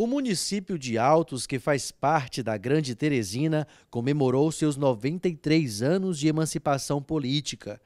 O município de Altos, que faz parte da Grande Teresina, comemorou seus 93 anos de emancipação política.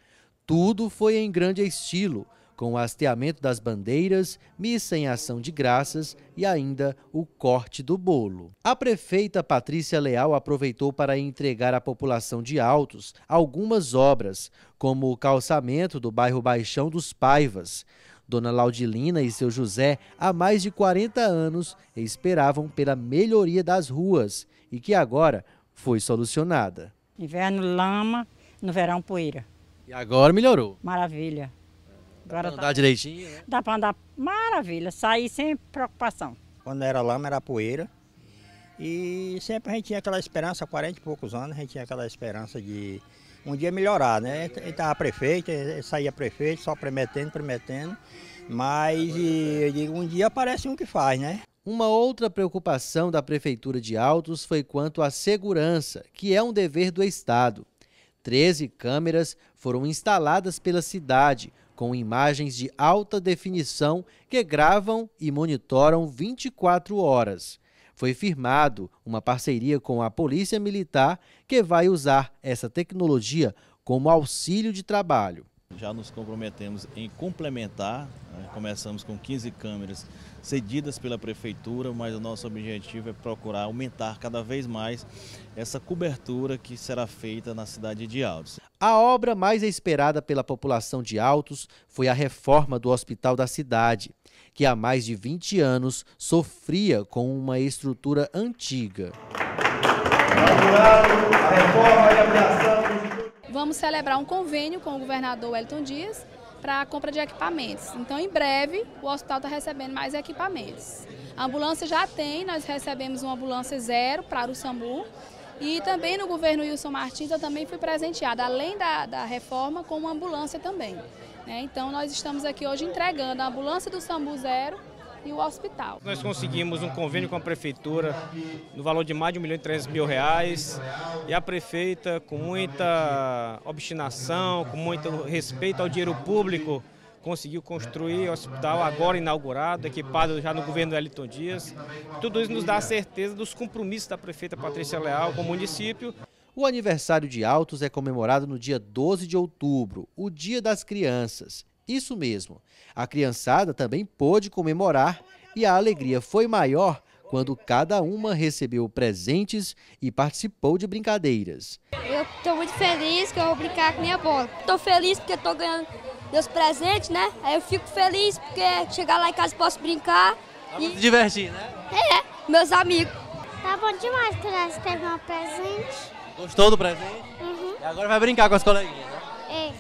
Tudo foi em grande estilo, com o hasteamento das bandeiras, missa em ação de graças e ainda o corte do bolo. A prefeita Patrícia Leal aproveitou para entregar à população de Altos algumas obras, como o calçamento do bairro Baixão dos Paivas. Dona Laudilina e seu José, há mais de 40 anos, esperavam pela melhoria das ruas e que agora foi solucionada. Inverno lama, no verão poeira. E agora melhorou. Maravilha. Agora dá para tá- andar tá... direitinho? Né? Dá para andar maravilha, sair sem preocupação. Quando era lama era poeira. E sempre a gente tinha aquela esperança, há 40 e poucos anos, a gente tinha aquela esperança de um dia é melhorar, né? Ele estava prefeito, ele saía prefeito, só prometendo, prometendo. Mas eu digo, um dia aparece um que faz, né? Uma outra preocupação da Prefeitura de Altos foi quanto à segurança, que é um dever do Estado. Treze câmeras foram instaladas pela cidade, com imagens de alta definição que gravam e monitoram 24 horas foi firmado uma parceria com a Polícia Militar que vai usar essa tecnologia como auxílio de trabalho. Já nos comprometemos em complementar, né? começamos com 15 câmeras cedidas pela Prefeitura, mas o nosso objetivo é procurar aumentar cada vez mais essa cobertura que será feita na cidade de Altos. A obra mais esperada pela população de Altos foi a reforma do hospital da cidade, que há mais de 20 anos sofria com uma estrutura antiga. Inaugurado a reforma e ampliação vamos celebrar um convênio com o governador Wellington Dias para a compra de equipamentos. Então, em breve, o hospital está recebendo mais equipamentos. A ambulância já tem, nós recebemos uma ambulância zero para o SAMU. E também no governo Wilson Martins eu também fui presenteada, além da, da reforma, com uma ambulância também. Né? Então, nós estamos aqui hoje entregando a ambulância do SAMU zero e o hospital. Nós conseguimos um convênio com a prefeitura no valor de mais de 1 milhão e 300 mil reais e a prefeita com muita obstinação, com muito respeito ao dinheiro público, conseguiu construir o hospital agora inaugurado, equipado já no governo Elton Dias. Tudo isso nos dá a certeza dos compromissos da prefeita Patrícia Leal com o município. O aniversário de Altos é comemorado no dia 12 de outubro, o Dia das Crianças. Isso mesmo. A criançada também pôde comemorar e a alegria foi maior quando cada uma recebeu presentes e participou de brincadeiras. Eu estou muito feliz que eu vou brincar com minha bola. Estou feliz porque estou ganhando meus presentes, né? Aí eu fico feliz porque chegar lá em casa posso brincar. Tá e... divertir, né? É, é, meus amigos. Tá bom demais que nós teve um presente. Gostou do presente? Uhum. E agora vai brincar com as coleguinhas, né? É.